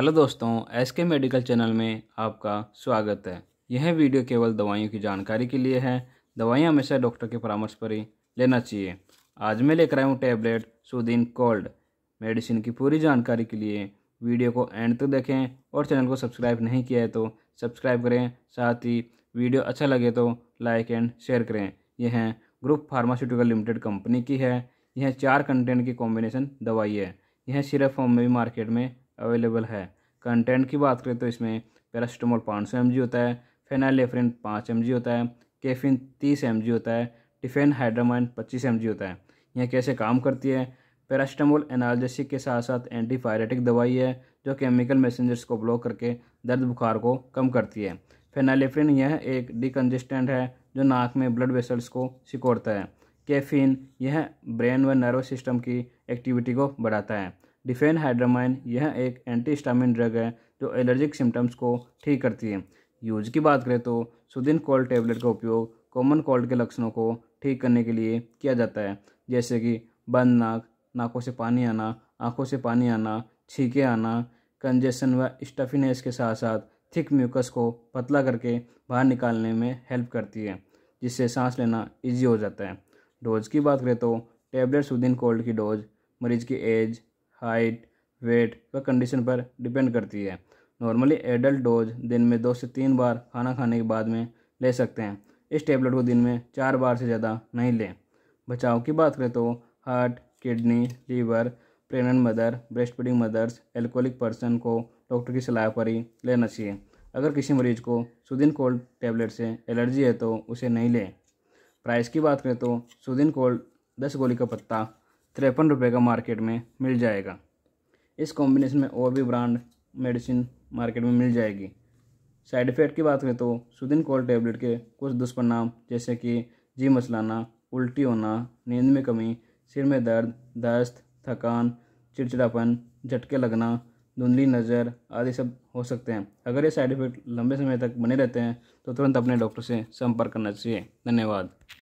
hello दोस्तों S के medical channel में आपका स्वागत है यह वीडियो केवल दवाइयों की जानकारी के लिए है दवाइयाँ हमेशा डॉक्टर के परामर्श पर ही लेना चाहिए आज मैं लेकर आया हूँ टैबलेट सुदीन कोल्ड मेडिसिन की पूरी जानकारी के लिए वीडियो को एंड तक देखें और चैनल को सब्सक्राइब नहीं किया है तो सब्सक्राइब करें साथ ही वीडियो अच्छा लगे तो लाइक एंड शेयर करें यह ग्रुप फार्मास्यूटिकल लिमिटेड कंपनी की है यह चार कंटेंट की कॉम्बिनेशन दवाई है यह सिर्फ फॉर्म में भी मार्केट में अवेलेबल है कंटेंट की बात करें तो इसमें पैरासीटामोल पाँच सौ एम होता है फेनालेफ्रिन पाँच एम होता है केफिन तीस एम होता है टिफेन हाइड्रामाइन पच्चीस एम होता है यह कैसे काम करती है पैरासीटामोल एनालजेसिक के साथ साथ एंटीफायरेटिक दवाई है जो केमिकल मैसेंजर्स को ब्लॉक करके दर्द बुखार को कम करती है फेनालेफ्रिन यह एक डिकन्जेस्टेंट है जो नाक में ब्लड वेसल्स को सिकोड़ता है कैफीन यह ब्रेन व नर्वस सिस्टम की एक्टिविटी को बढ़ाता है डिफेन हाइड्रामाइन यह एक स्टामिन ड्रग है जो एलर्जिक सिम्टम्स को ठीक करती है यूज की बात करें तो सुदिन कोल्ड टेबलेट का उपयोग कॉमन कोल्ड के लक्षणों को ठीक करने के लिए किया जाता है जैसे कि बंद नाक नाकों से पानी आना आँखों से पानी आना छीके आना कंजेशन व स्टफिनेस के साथ साथ थिक म्यूकस को पतला करके बाहर निकालने में हेल्प करती है जिससे सांस लेना इजी हो जाता है डोज की बात करें तो टेबलेट सुदिन कोल्ड की डोज मरीज की एज हाइट वेट व कंडीशन पर डिपेंड करती है नॉर्मली एडल्ट डोज दिन में दो से तीन बार खाना खाने के बाद में ले सकते हैं इस टेबलेट को दिन में चार बार से ज़्यादा नहीं लें बचाव की बात करें तो heart kidney liver pregnant mother breast feeding mothers alcoholic person को डॉक्टर की सलाह पर ही लेना चाहिए अगर किसी मरीज को सुदिन कोल्ड टेबलेट से एलर्जी है तो उसे नहीं लें प्राइस की बात करें तो सुदिन कोल्ड दस गोली का पत्ता तिरपन रुपये का मार्केट में मिल जाएगा इस कॉम्बिनेशन में और भी ब्रांड मेडिसिन मार्केट में मिल जाएगी साइड इफ़ेक्ट की बात करें तो सुदिन कोल्ड टेबलेट के कुछ दुष्परिणाम जैसे कि जी मसलाना उल्टी होना नींद में कमी सिर में दर्द दस्त थकान चिड़चिड़ापन झटके लगना धुंधली नज़र आदि सब हो सकते हैं अगर ये साइड इफ़ेक्ट लंबे समय तक बने रहते हैं तो तुरंत अपने डॉक्टर से संपर्क करना चाहिए धन्यवाद